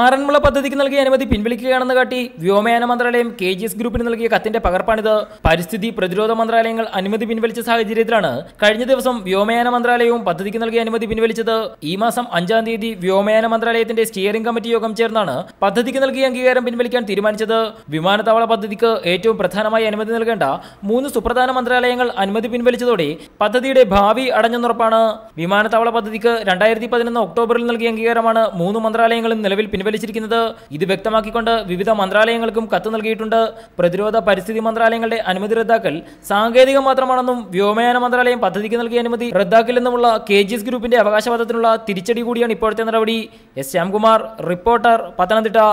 ആറന്മുള പദ്ധതിക്ക് നൽകിയ അനുമതി പിൻവലിക്കുകയാണെന്ന് കാട്ടി വ്യോമയാന മന്ത്രാലയം കെ ജി എസ് ഗ്രൂപ്പിന് നൽകിയ കത്തിന്റെ പകർപ്പാണിത് പരിസ്ഥിതി പ്രതിരോധ മന്ത്രാലയങ്ങൾ അനുമതി പിൻവലിച്ച സാഹചര്യത്തിലാണ് കഴിഞ്ഞ ദിവസം വ്യോമയാന മന്ത്രാലയവും പദ്ധതിക്ക് നൽകിയ അനുമതി പിൻവലിച്ചത് ഈ മാസം അഞ്ചാം തീയതി വ്യോമയാന മന്ത്രാലയത്തിന്റെ സ്റ്റിയറിംഗ് കമ്മിറ്റി യോഗം ചേർന്നാണ് പദ്ധതിക്ക് നൽകിയ അംഗീകാരം പിൻവലിക്കാൻ തീരുമാനിച്ചത് വിമാനത്താവള പദ്ധതിക്ക് ഏറ്റവും പ്രധാനമായി അനുമതി നൽകേണ്ട മൂന്ന് സുപ്രധാന മന്ത്രാലയങ്ങൾ അനുമതി പിൻവലിച്ചതോടെ പദ്ധതിയുടെ ഭാവി അടഞ്ഞെന്നുറപ്പാണ് വിമാനത്താവള പദ്ധതിക്ക് രണ്ടായിരത്തി പതിനൊന്ന് ഒക്ടോബറിൽ നൽകിയ അംഗീകാരമാണ് മൂന്ന് മന്ത്രാലയങ്ങളും നിലവിൽ പിൻവലിച്ചിരിക്കുന്നത് ഇത് വ്യക്തമാക്കിക്കൊണ്ട് വിവിധ മന്ത്രാലയങ്ങൾക്കും കത്ത് നൽകിയിട്ടുണ്ട് പ്രതിരോധ പരിസ്ഥിതി മന്ത്രാലയങ്ങളുടെ അനുമതി റദ്ദാക്കൽ സാങ്കേതികം മാത്രമാണെന്നും വ്യോമയാന മന്ത്രാലയം പദ്ധതിക്ക് നൽകിയ അനുമതി റദ്ദാക്കില്ലെന്നുമുള്ള കെ ജി എസ് ഗ്രൂപ്പിന്റെ അവകാശവാദത്തിനുള്ള തിരിച്ചടി കൂടിയാണ് ഇപ്പോഴത്തെ നടപടി എസ് ശ്യാംകുമാർ റിപ്പോർട്ടർ പത്തനംതിട്ട